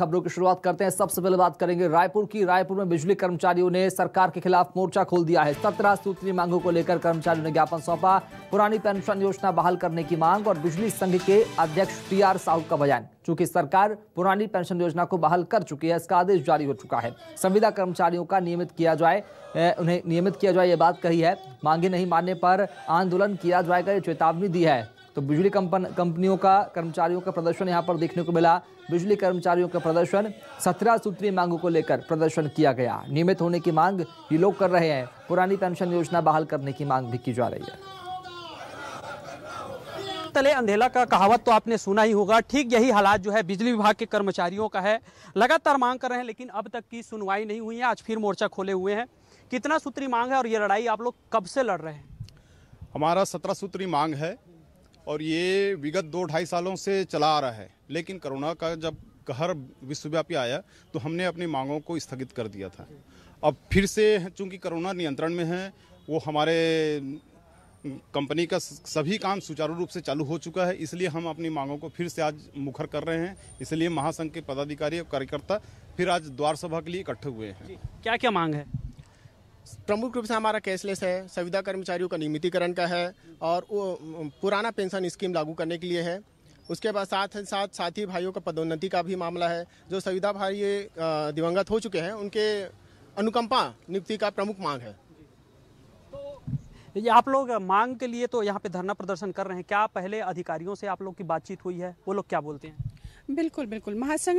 खबरों की शुरुआत करते हैं सबसे पहले बात करेंगे रायपुर की रायपुर में बिजली कर्मचारियों ने सरकार के खिलाफ मोर्चा खोल दिया है सत्रह सूत्री मांगों को लेकर कर्मचारियों ने ज्ञापन सौंपा पुरानी पेंशन योजना बहाल करने की मांग और बिजली संघ के अध्यक्ष टी आर साहू का बयान चूंकि सरकार पुरानी पेंशन योजना को बहाल कर चुकी है इसका आदेश जारी हो चुका है संविदा कर्मचारियों का नियमित किया जाए उन्हें नियमित किया जाए ये बात कही है मांगे नहीं मानने पर आंदोलन किया जाएगा ये चेतावनी दी है तो बिजली कंपनियों का कर्मचारियों का प्रदर्शन यहाँ पर देखने को मिला बिजली कर्मचारियों का प्रदर्शन सत्रह सूत्रीय मांगों को लेकर प्रदर्शन किया गया नियमित होने की मांग ये लोग कर रहे हैं पुरानी पेंशन योजना बहाल करने की मांग भी की जा रही है तले अंधेला का कहावत तो आपने सुना ही होगा ठीक यही हालात जो है बिजली विभाग के कर्मचारियों का है लगातार मांग कर रहे हैं लेकिन अब तक की सुनवाई नहीं हुई है आज फिर मोर्चा खोले हुए हैं कितना सूत्री मांग है और ये लड़ाई आप लोग कब से लड़ रहे हैं हमारा सत्रह सूत्री मांग है और ये विगत दो ढाई सालों से चला आ रहा है लेकिन कोरोना का जब कहर विश्वव्यापी आया तो हमने अपनी मांगों को स्थगित कर दिया था अब फिर से चूंकि कोरोना नियंत्रण में है वो हमारे कंपनी का सभी काम सुचारू रूप से चालू हो चुका है इसलिए हम अपनी मांगों को फिर से आज मुखर कर रहे हैं इसलिए महासंघ के पदाधिकारी और कार्यकर्ता फिर आज द्वार सभा के लिए इकट्ठे हुए हैं क्या क्या मांग है प्रमुख रूप से हमारा कैशलेस है संविदा कर्मचारियों का नियमितीकरण का है और वो पुराना पेंशन स्कीम लागू करने के लिए है उसके बाद साथ साथ साथी भाइयों का पदोन्नति का भी मामला है जो संविदा भाई दिवंगत हो चुके हैं उनके अनुकंपा नियुक्ति का प्रमुख मांग है ये आप लोग मांग के लिए तो यहाँ पे धरना प्रदर्शन कर रहे हैं क्या पहले अधिकारियों से आप लोग की बातचीत हुई है वो लोग क्या बोलते हैं बिल्कुल बिल्कुल महासंघ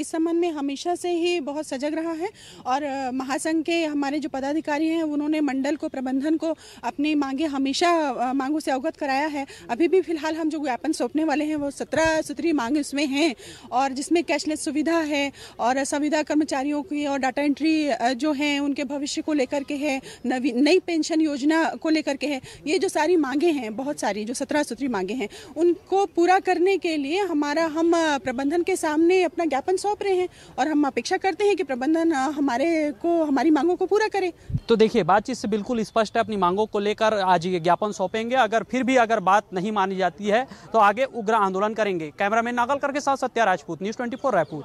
इस संबंध में हमेशा से ही बहुत सजग रहा है और महासंघ के हमारे जो पदाधिकारी हैं उन्होंने मंडल को प्रबंधन को अपनी मांगे हमेशा मांगों से अवगत कराया है अभी भी फिलहाल हम जो ज्ञापन सौंपने वाले हैं वो सत्रह सूत्री मांगे उसमें हैं और जिसमें कैशलेस सुविधा है और संविदा कर्मचारियों की और डाटा एंट्री जो हैं उनके भविष्य को लेकर के है नवी नई पेंशन योजना को लेकर के है ये जो सारी मांगे हैं बहुत सारी जो सत्रह सूत्री मांगे हैं उनको पूरा करने के लिए हमारा हम प्रबंधन के सामने अपना ज्ञापन सौंप रहे हैं और हम अपेक्षा करते हैं कि प्रबंधन हमारे को हमारी मांगों को पूरा करे तो देखिए बातचीत से बिल्कुल स्पष्ट है अपनी मांगों को लेकर आज ये ज्ञापन सौंपेंगे अगर फिर भी अगर बात नहीं मानी जाती है तो आगे उग्र आंदोलन करेंगे कैमरामैन नागलकर के साथ सत्या राजपूत न्यूज ट्वेंटी रायपुर